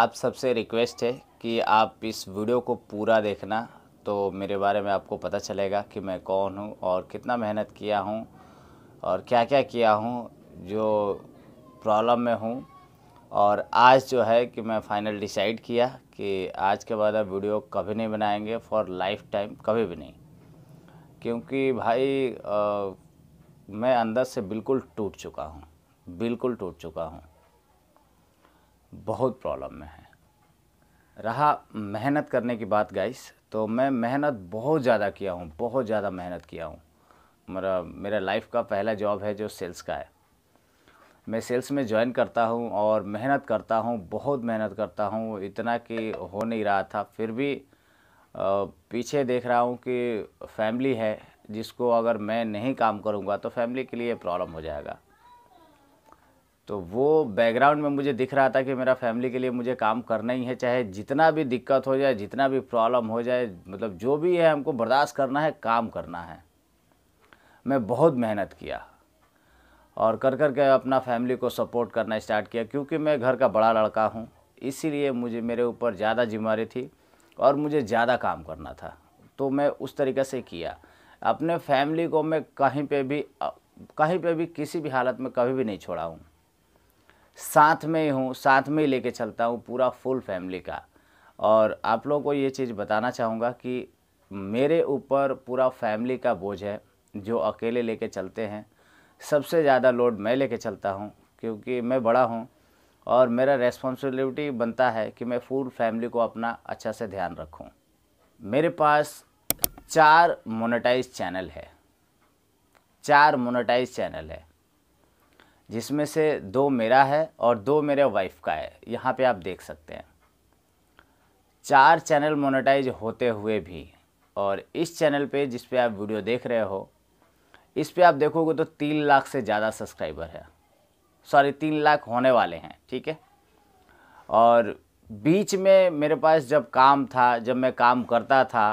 आप सबसे रिक्वेस्ट है कि आप इस वीडियो को पूरा देखना तो मेरे बारे में आपको पता चलेगा कि मैं कौन हूँ और कितना मेहनत किया हूँ और क्या क्या किया हूँ जो प्रॉब्लम में हूँ और आज जो है कि मैं फ़ाइनल डिसाइड किया कि आज के बाद आप वीडियो कभी नहीं बनाएंगे फॉर लाइफ टाइम कभी भी नहीं क्योंकि भाई आ, मैं अंदर से बिल्कुल टूट चुका हूँ बिल्कुल टूट चुका हूँ बहुत प्रॉब्लम में है रहा मेहनत करने की बात गाइस तो मैं मेहनत बहुत ज़्यादा किया हूँ बहुत ज़्यादा मेहनत किया हूँ मेरा मेरा लाइफ का पहला जॉब है जो सेल्स का है मैं सेल्स में ज्वाइन करता हूँ और मेहनत करता हूँ बहुत मेहनत करता हूँ इतना कि हो नहीं रहा था फिर भी पीछे देख रहा हूँ कि फैमिली है जिसको अगर मैं नहीं काम करूँगा तो फैमिली के लिए प्रॉब्लम हो जाएगा तो वो बैकग्राउंड में मुझे दिख रहा था कि मेरा फैमिली के लिए मुझे काम करना ही है चाहे जितना भी दिक्कत हो जाए जितना भी प्रॉब्लम हो जाए मतलब जो भी है हमको बर्दाश्त करना है काम करना है मैं बहुत मेहनत किया और कर कर के अपना फैमिली को सपोर्ट करना स्टार्ट किया क्योंकि मैं घर का बड़ा लड़का हूँ इसीलिए मुझे मेरे ऊपर ज़्यादा जिम्मेवारी थी और मुझे ज़्यादा काम करना था तो मैं उस तरीके से किया अपने फैमिली को मैं कहीं पे भी कहीं पे भी किसी भी हालत में कभी भी नहीं छोड़ा हूँ साथ में हूँ साथ में लेके चलता हूँ पूरा फुल फैमिली का और आप लोगों को ये चीज़ बताना चाहूँगा कि मेरे ऊपर पूरा फैमिली का बोझ है जो अकेले लेके चलते हैं सबसे ज़्यादा लोड मैं लेके चलता हूँ क्योंकि मैं बड़ा हूँ और मेरा रेस्पॉन्सिबिलिटी बनता है कि मैं फुल फैमिली को अपना अच्छा से ध्यान रखूँ मेरे पास चार मोनेटाइज चैनल है चार मोनेटाइज चैनल है जिसमें से दो मेरा है और दो मेरे वाइफ का है यहाँ पे आप देख सकते हैं चार चैनल मोनेटाइज होते हुए भी और इस चैनल पे जिस पे आप वीडियो देख रहे हो इस पे आप देखोगे तो तीन लाख से ज़्यादा सब्सक्राइबर है सॉरी तीन लाख होने वाले हैं ठीक है और बीच में मेरे पास जब काम था जब मैं काम करता था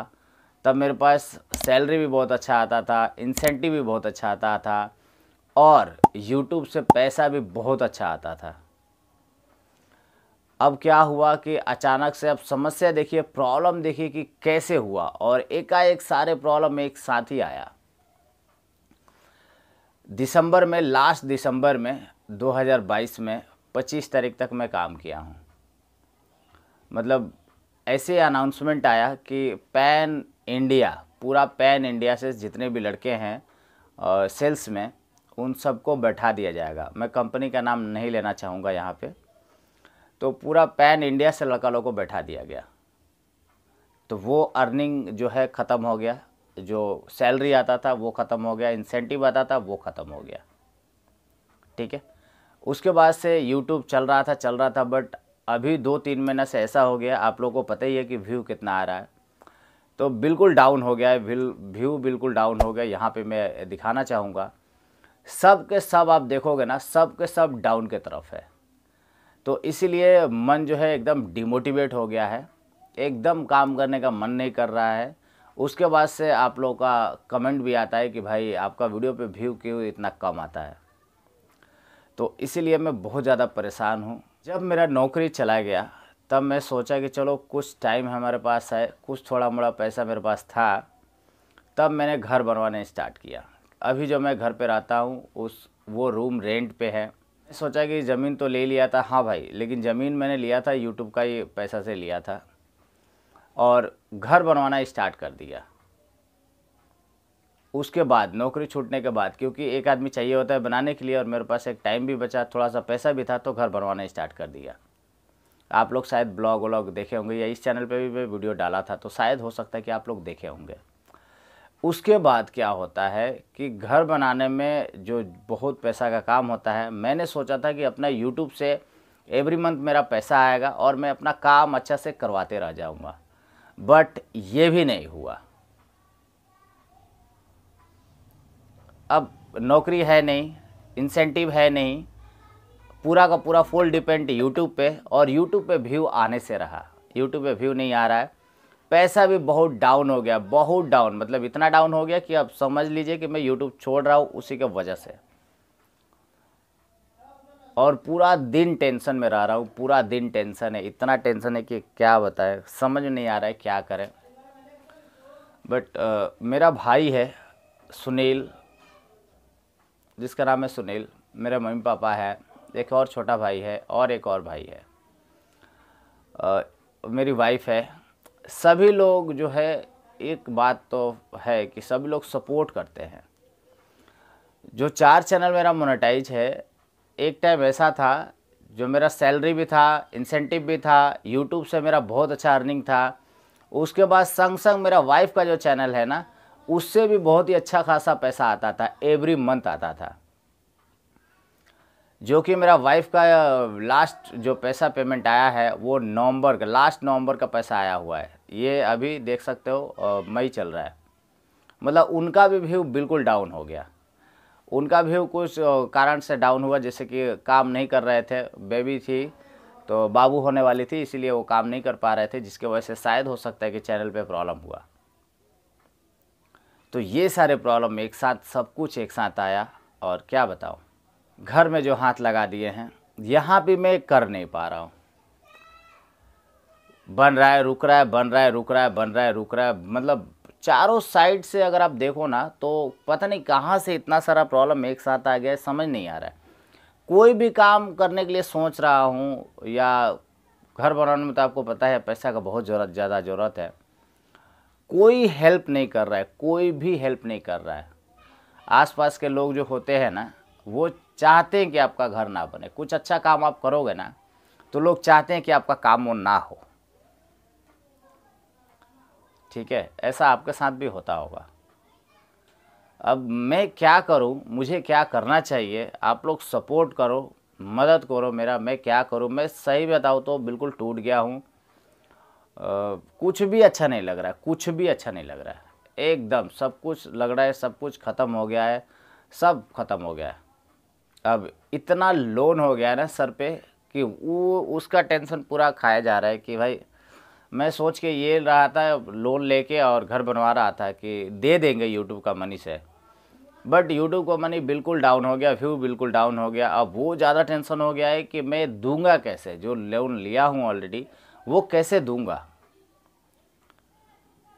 तब मेरे पास सैलरी भी बहुत अच्छा आता था इंसेंटिव भी बहुत अच्छा आता था और यूट्यूब से पैसा भी बहुत अच्छा आता था अब क्या हुआ कि अचानक से अब समस्या देखिए प्रॉब्लम देखिए कि कैसे हुआ और एकाएक सारे प्रॉब्लम एक साथ ही आया दिसंबर में लास्ट दिसंबर में 2022 में 25 तारीख तक मैं काम किया हूँ मतलब ऐसे अनाउंसमेंट आया कि पैन इंडिया पूरा पैन इंडिया से जितने भी लड़के हैं सेल्स में उन सबको बैठा दिया जाएगा मैं कंपनी का नाम नहीं लेना चाहूँगा यहाँ पे तो पूरा पैन इंडिया से लड़का लोग को बैठा दिया गया तो वो अर्निंग जो है ख़त्म हो गया जो सैलरी आता था वो ख़त्म हो गया इंसेंटिव आता था वो ख़त्म हो गया ठीक है उसके बाद से यूट्यूब चल रहा था चल रहा था बट अभी दो तीन महीना से ऐसा हो गया आप लोगों को पता ही है कि व्यू कितना आ रहा है तो बिल्कुल डाउन हो गया है व्यू बिल्कुल डाउन हो गया यहाँ पे मैं दिखाना चाहूँगा सब के सब आप देखोगे ना सब के सब डाउन के तरफ है तो इसीलिए मन जो है एकदम डिमोटिवेट हो गया है एकदम काम करने का मन नहीं कर रहा है उसके बाद से आप लोगों का कमेंट भी आता है कि भाई आपका वीडियो पे व्यू क्यों इतना कम आता है तो इसीलिए मैं बहुत ज़्यादा परेशान हूँ जब मेरा नौकरी चला गया तब मैं सोचा कि चलो कुछ टाइम हमारे पास है कुछ थोड़ा मोड़ा पैसा मेरे पास था तब मैंने घर बनवाने स्टार्ट किया अभी जो मैं घर पे रहता हूँ उस वो रूम रेंट पे है सोचा कि ज़मीन तो ले लिया था हाँ भाई लेकिन ज़मीन मैंने लिया था यूट्यूब का ही पैसा से लिया था और घर बनवाना स्टार्ट कर दिया उसके बाद नौकरी छूटने के बाद क्योंकि एक आदमी चाहिए होता है बनाने के लिए और मेरे पास एक टाइम भी बचा थोड़ा सा पैसा भी था तो घर बनवाना स्टार्ट कर दिया आप लोग शायद ब्लॉग व्लॉग देखे होंगे या इस चैनल पे भी मैं वीडियो डाला था तो शायद हो सकता है कि आप लोग देखे होंगे उसके बाद क्या होता है कि घर बनाने में जो बहुत पैसा का काम होता है मैंने सोचा था कि अपना यूट्यूब से एवरी मंथ मेरा पैसा आएगा और मैं अपना काम अच्छा से करवाते रह जाऊंगा बट ये भी नहीं हुआ अब नौकरी है नहीं इंसेंटिव है नहीं पूरा का पूरा फुल डिपेंड यूट्यूब पे और यूट्यूब पे व्यू आने से रहा यूट्यूब पे व्यू नहीं आ रहा है पैसा भी बहुत डाउन हो गया बहुत डाउन मतलब इतना डाउन हो गया कि आप समझ लीजिए कि मैं यूट्यूब छोड़ रहा हूँ उसी के वजह से और पूरा दिन टेंशन में रह रहा हूँ पूरा दिन टेंशन है इतना टेंशन है कि क्या बताए समझ नहीं आ रहा है क्या करें बट uh, मेरा भाई है सुनील जिसका नाम है सुनील मेरे मम्मी पापा है एक और छोटा भाई है और एक और भाई है uh, मेरी वाइफ है सभी लोग जो है एक बात तो है कि सभी लोग सपोर्ट करते हैं जो चार चैनल मेरा मोनेटाइज है एक टाइम ऐसा था जो मेरा सैलरी भी था इंसेंटिव भी था यूट्यूब से मेरा बहुत अच्छा अर्निंग था उसके बाद संग संग मेरा वाइफ का जो चैनल है ना उससे भी बहुत ही अच्छा खासा पैसा आता था एवरी मंथ आता था जो कि मेरा वाइफ का लास्ट जो पैसा पेमेंट आया है वो नवंबर का लास्ट नवंबर का पैसा आया हुआ है ये अभी देख सकते हो मई चल रहा है मतलब उनका भी व्यू बिल्कुल डाउन हो गया उनका व्यू कुछ कारण से डाउन हुआ जैसे कि काम नहीं कर रहे थे बेबी थी तो बाबू होने वाली थी इसीलिए वो काम नहीं कर पा रहे थे जिसके वजह से शायद हो सकता है कि चैनल पे प्रॉब्लम हुआ तो ये सारे प्रॉब्लम एक साथ सब कुछ एक साथ आया और क्या बताऊँ घर में जो हाथ लगा दिए हैं यहाँ भी मैं कर नहीं पा रहा हूँ बन रहा है रुक रहा है बन रहा है रुक रहा है बन रहा है रुक रहा है मतलब चारों साइड से अगर आप देखो ना तो पता नहीं कहाँ से इतना सारा प्रॉब्लम एक साथ आ गया है समझ नहीं आ रहा है कोई भी काम करने के लिए सोच रहा हूँ या घर बनाने में तो आपको पता है पैसा का बहुत ज़रूरत ज़्यादा ज़रूरत है कोई हेल्प नहीं कर रहा है कोई भी हेल्प नहीं कर रहा है आसपास के लोग जो होते हैं ना वो चाहते हैं कि आपका घर ना बने कुछ अच्छा काम आप करोगे ना तो लोग चाहते हैं कि आपका काम वो ना हो ठीक है ऐसा आपके साथ भी होता होगा अब मैं क्या करूं मुझे क्या करना चाहिए आप लोग सपोर्ट करो मदद करो मेरा मैं क्या करूं मैं सही बताऊं तो बिल्कुल टूट गया हूं कुछ भी अच्छा नहीं लग रहा है कुछ भी अच्छा नहीं लग रहा है एकदम सब कुछ लग रहा है सब कुछ ख़त्म हो गया है सब ख़त्म हो गया है अब इतना लोन हो गया ना सर पे कि वो उसका टेंशन पूरा खाया जा रहा है कि भाई मैं सोच के ये रहा था लोन लेके और घर बनवा रहा था कि दे देंगे यूट्यूब का मनी से बट यूट्यूब का मनी बिल्कुल डाउन हो गया व्यू बिल्कुल डाउन हो गया अब वो ज़्यादा टेंशन हो गया है कि मैं दूंगा कैसे जो लोन लिया हूँ ऑलरेडी वो कैसे दूंगा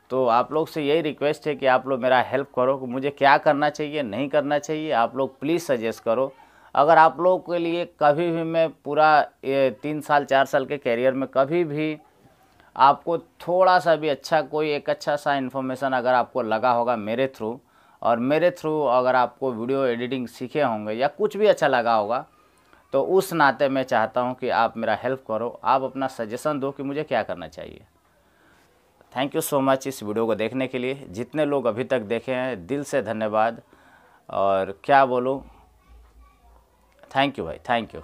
तो आप लोग से यही रिक्वेस्ट है कि आप लोग मेरा हेल्प करो कि मुझे क्या करना चाहिए नहीं करना चाहिए आप लोग प्लीज़ सजेस्ट करो अगर आप लोगों के लिए कभी भी मैं पूरा ये तीन साल चार साल के कैरियर में कभी भी आपको थोड़ा सा भी अच्छा कोई एक अच्छा सा इन्फॉर्मेशन अगर आपको लगा होगा मेरे थ्रू और मेरे थ्रू अगर आपको वीडियो एडिटिंग सीखे होंगे या कुछ भी अच्छा लगा होगा तो उस नाते मैं चाहता हूँ कि आप मेरा हेल्प करो आप अपना सजेशन दो कि मुझे क्या करना चाहिए थैंक यू सो मच इस वीडियो को देखने के लिए जितने लोग अभी तक देखे हैं दिल से धन्यवाद और क्या बोलूँ থ্যাংক ইউ ভাই থ্যাংক ইউ